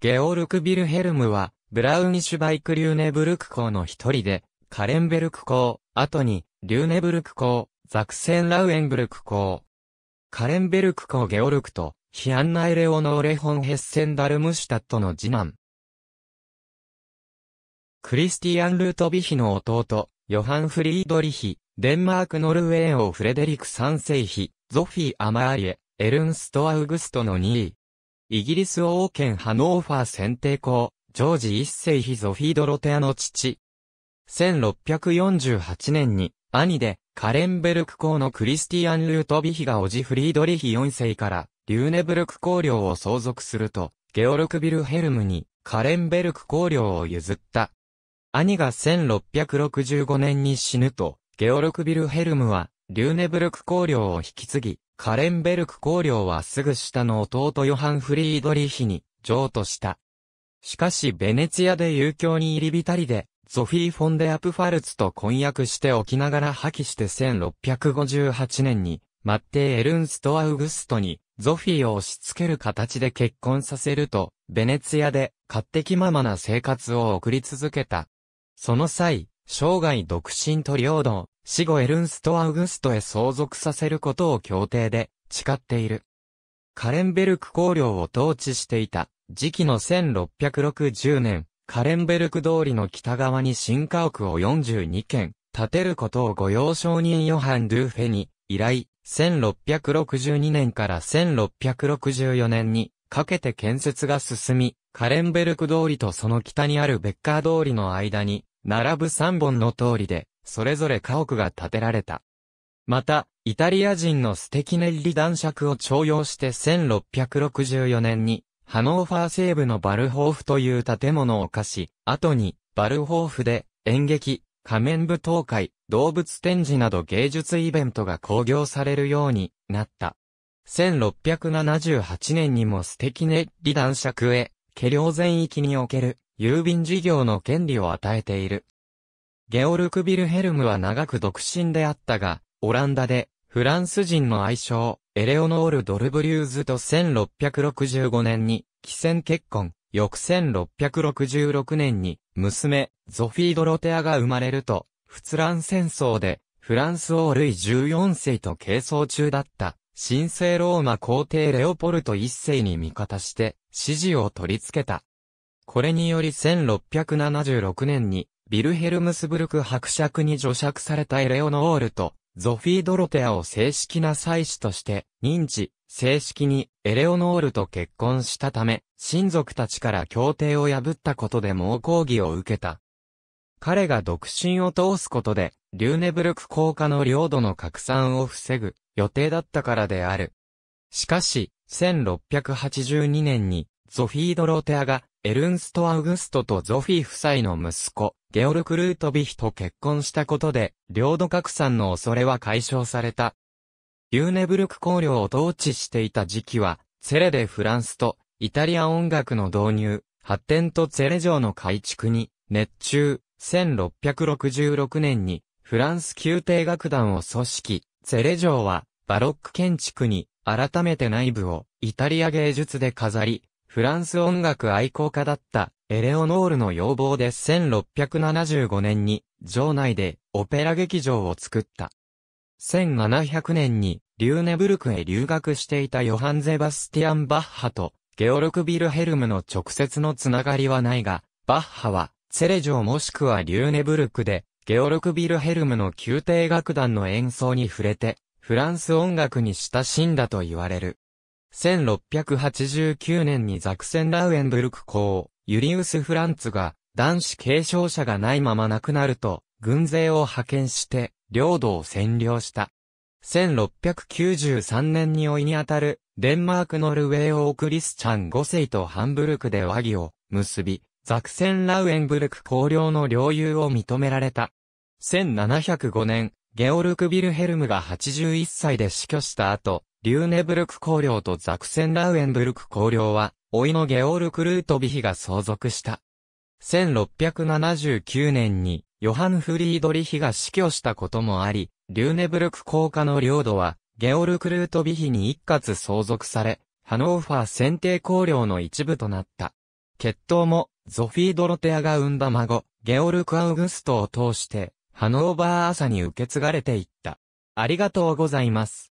ゲオルク・ビルヘルムは、ブラウニシュバイク・リューネブルク校の一人で、カレンベルク校、後に、リューネブルク校、ザクセン・ラウエンブルク校。カレンベルク校ゲオルクと、ヒアンナ・エレオノーレ・ホン・ヘッセン・ダルムシュタットの次男。クリスティアン・ルートビヒの弟、ヨハン・フリードリヒ、デンマーク・ノルウェー王フレデリク三世妃、ゾフィー・アマーリエ、エルンスト・アウグストの2位。イギリス王権ハノーファー選定校、ジョージ一世妃ゾフィー・ドロテアの父。1648年に、兄で、カレンベルク公のクリスティアン・ルートビヒがオジフリードリヒ4世から、リューネブルク公領を相続すると、ゲオルクビルヘルムに、カレンベルク公領を譲った。兄が1665年に死ぬと、ゲオルクビルヘルムは、リューネブルク公領を引き継ぎ、カレンベルク公領はすぐ下の弟ヨハン・フリードリヒに譲渡した。しかしベネツィアで遊興に入り浸りで、ゾフィー・フォンデ・アプファルツと婚約しておきながら破棄して1658年に、マッテー・エルンスト・アウグストに、ゾフィーを押し付ける形で結婚させると、ベネツィアで、勝手気ままな生活を送り続けた。その際、生涯独身と領土を、死後エルンスト・アウグストへ相続させることを協定で誓っている。カレンベルク公領を統治していた、時期の1660年、カレンベルク通りの北側に新家屋を42軒、建てることをご用承人ヨハン・ドゥ・ーフェに、以来、1662年から1664年に、かけて建設が進み、カレンベルク通りとその北にあるベッカー通りの間に、並ぶ3本の通りで、それぞれ家屋が建てられた。また、イタリア人のステキネッリ男爵を徴用して1664年に、ハノーファー西部のバルホーフという建物を貸し、後に、バルホーフで、演劇、仮面舞踏会、動物展示など芸術イベントが興行されるようになった。1678年にもステキネッリ男爵へ、家領全域における郵便事業の権利を与えている。ゲオルク・ビルヘルムは長く独身であったが、オランダで、フランス人の愛称、エレオノール・ドルブリューズと1665年に、既戦結婚、翌1666年に、娘、ゾフィー・ドロテアが生まれると、仏蘭戦争で、フランス王類14世と係争中だった、神聖ローマ皇帝レオポルト1世に味方して、支持を取り付けた。これにより1676年に、ビルヘルムスブルク伯爵に除爵されたエレオノールと、ゾフィー・ドロテアを正式な妻子として認知、正式にエレオノールと結婚したため、親族たちから協定を破ったことで猛抗議を受けた。彼が独身を通すことで、リューネブルク効果の領土の拡散を防ぐ予定だったからである。しかし、1682年に、ゾフィー・ドロテアがエルンスト・アウグストとゾフィー夫妻の息子、ゲオルク・ルートビヒと結婚したことで、領土拡散の恐れは解消された。ユーネブルク公領を統治していた時期は、ツェレでフランスと、イタリア音楽の導入、発展とツェレ城の改築に、熱中、1666年に、フランス宮廷楽団を組織、ツェレ城は、バロック建築に、改めて内部を、イタリア芸術で飾り、フランス音楽愛好家だったエレオノールの要望で1675年に城内でオペラ劇場を作った。1700年にリューネブルクへ留学していたヨハン・ゼバスティアン・バッハとゲオルク・ビルヘルムの直接のつながりはないが、バッハはセレジョもしくはリューネブルクでゲオルク・ビルヘルムの宮廷楽団の演奏に触れてフランス音楽に親しんだと言われる。1689年にザクセンラウエンブルク公、ユリウス・フランツが、男子継承者がないまま亡くなると、軍勢を派遣して、領土を占領した。1693年に老いにあたる、デンマークノルウェー王クリスチャン5世とハンブルクで和議を結び、ザクセンラウエンブルク公領の領有を認められた。1705年、ゲオルク・ビルヘルムが81歳で死去した後、リューネブルク公領とザクセンラウエンブルク公領は、老いのゲオールク・ルートビヒが相続した。1679年に、ヨハン・フリードリヒが死去したこともあり、リューネブルク公家の領土は、ゲオルク・ルートビヒに一括相続され、ハノーファー選定公領の一部となった。決闘も、ゾフィー・ドロテアが生んだ孫、ゲオルク・アウグストを通して、ハノーバー朝に受け継がれていった。ありがとうございます。